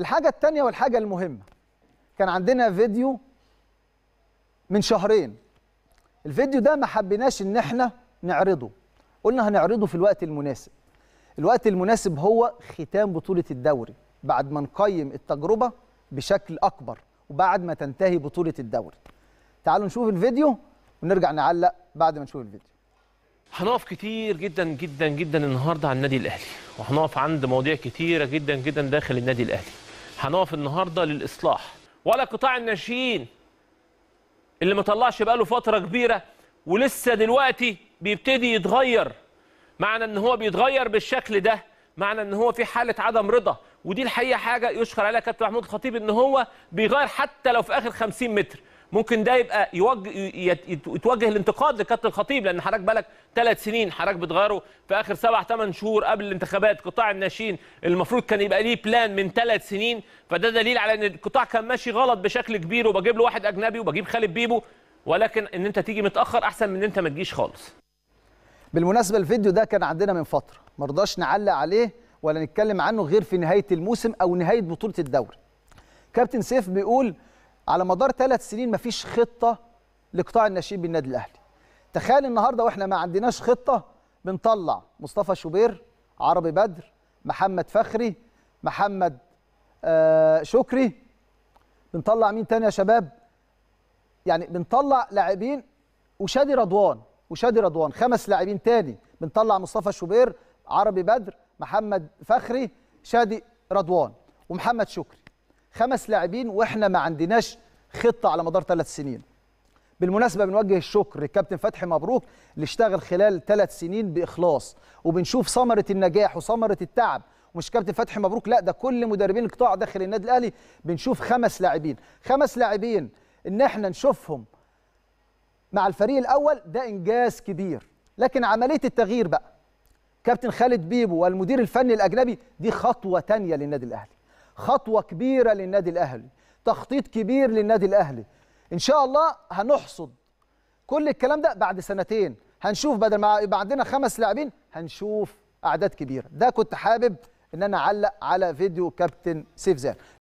الحاجه الثانيه والحاجه المهمه كان عندنا فيديو من شهرين الفيديو ده ما حبيناش ان احنا نعرضه قلنا هنعرضه في الوقت المناسب الوقت المناسب هو ختام بطوله الدوري بعد ما نقيم التجربه بشكل اكبر وبعد ما تنتهي بطوله الدوري تعالوا نشوف الفيديو ونرجع نعلق بعد ما نشوف الفيديو هنقف كتير جدا جدا جدا النهارده عن النادي الاهلي وهنقف عند مواضيع كتيره جدا جدا داخل النادي الاهلي هنقف النهارده للاصلاح ولا قطاع الناشئين اللي ما طلعش بقاله فتره كبيره ولسه دلوقتي بيبتدي يتغير معنى ان هو بيتغير بالشكل ده معنى ان هو في حاله عدم رضا ودي الحقيقه حاجه يشكر عليها كابتن محمود الخطيب ان هو بيغير حتى لو في اخر 50 متر ممكن ده يبقى يوجه يتوجه الانتقاد لكابتن الخطيب لان حضرتك بالك ثلاث سنين حضرتك بتغيره في اخر سبع ثمان شهور قبل الانتخابات قطاع الناشئين المفروض كان يبقى ليه بلان من ثلاث سنين فده دليل على ان القطاع كان ماشي غلط بشكل كبير وبجيب له واحد اجنبي وبجيب خالد بيبو ولكن ان انت تيجي متاخر احسن من ان انت ما تجيش خالص. بالمناسبه الفيديو ده كان عندنا من فتره ما رضاش نعلق عليه ولا نتكلم عنه غير في نهايه الموسم او نهايه بطوله الدوري. كابتن سيف بيقول على مدار ثلاث سنين مفيش خطه لقطاع الناشئين بالنادي الاهلي تخيل النهارده واحنا ما عندناش خطه بنطلع مصطفى شوبير عربي بدر محمد فخري محمد آه شكري بنطلع مين تاني يا شباب يعني بنطلع لاعبين وشادي رضوان وشادي رضوان خمس لاعبين تاني بنطلع مصطفى شوبير عربي بدر محمد فخري شادي رضوان ومحمد شكري خمس لاعبين واحنا ما عندناش خطه على مدار ثلاث سنين بالمناسبه بنوجه الشكر للكابتن فتحي مبروك اللي اشتغل خلال ثلاث سنين باخلاص وبنشوف ثمره النجاح وثمره التعب ومش كابتن فتحي مبروك لا ده كل مدربين القطاع داخل النادي الاهلي بنشوف خمس لاعبين خمس لاعبين ان احنا نشوفهم مع الفريق الاول ده انجاز كبير لكن عمليه التغيير بقى كابتن خالد بيبو والمدير الفني الاجنبي دي خطوه ثانيه للنادي الاهلي خطوه كبيره للنادي الاهلي تخطيط كبير للنادي الاهلي ان شاء الله هنحصد كل الكلام ده بعد سنتين هنشوف بدل ما يبقى عندنا خمس لاعبين هنشوف اعداد كبيره ده كنت حابب ان انا اعلق على فيديو كابتن سيف زان